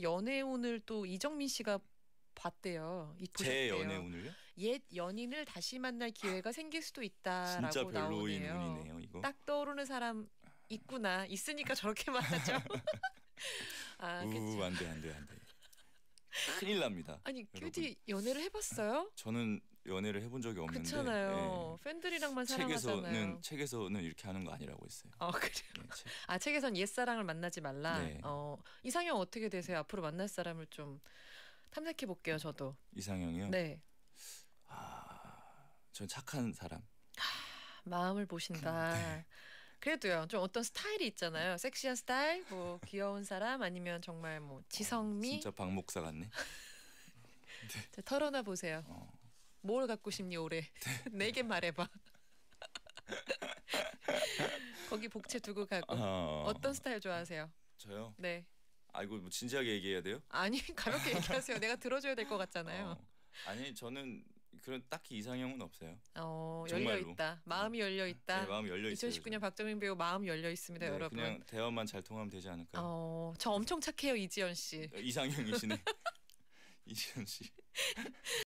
연애운을 또 이정민 씨가 봤대요. 제 보셨대요. 연애 운을요? 옛 연인을 다시 만날 기회가 생길 수도 있다라고 진짜 별로인 나오네요. 운이네요, 이거. 딱 떠오르는 사람 있구나. 있으니까 저렇게 말하죠. 아, 우, 안 돼, 안 돼, 안 돼. 큰일 납니다. 아니, 큐디 연애를 해봤어요? 저는 연애를 해본 적이 없는데 그렇잖아요. 예. 팬들이랑만 사랑하잖아요. 책에서는 책에서는 이렇게 하는 거 아니라고 했어요. 어 그래요. 네, 책. 아 책에선 옛 사랑을 만나지 말라. 네. 어 이상형 어떻게 되세요? 앞으로 만날 사람을 좀 탐색해 볼게요. 저도 이상형이요. 네. 아전 착한 사람. 아, 마음을 보신다. 음, 네. 그래도요 좀 어떤 스타일이 있잖아요 섹시한 스타일 뭐 귀여운 사람 아니면 정말 뭐 지성미 어, 진짜 박 목사 같네 네. 자, 털어놔 보세요 어. 뭘 갖고 싶니 올해? 네. 내게 말해봐. 거기 복채 두고 가고 어... 어떤 스타일 좋아하세요? 저요? 네. 아 이거 뭐 진지하게 얘기해야 돼요? 아니 가볍게 얘기하세요. 내가 들어줘야 될 것 같잖아요. 어... 아니 저는 그런 딱히 이상형은 없어요. 어, 열려 있다. 마음이 열려 있다. 네, 마음 열려 있어요. 2019년 박정민 배우 마음 열려 있습니다, 네, 여러분. 그냥 대화만 잘 통하면 되지 않을까요? 어, 저 엄청 착해요, 이지연 씨. 이상형이시네. 이지연 씨.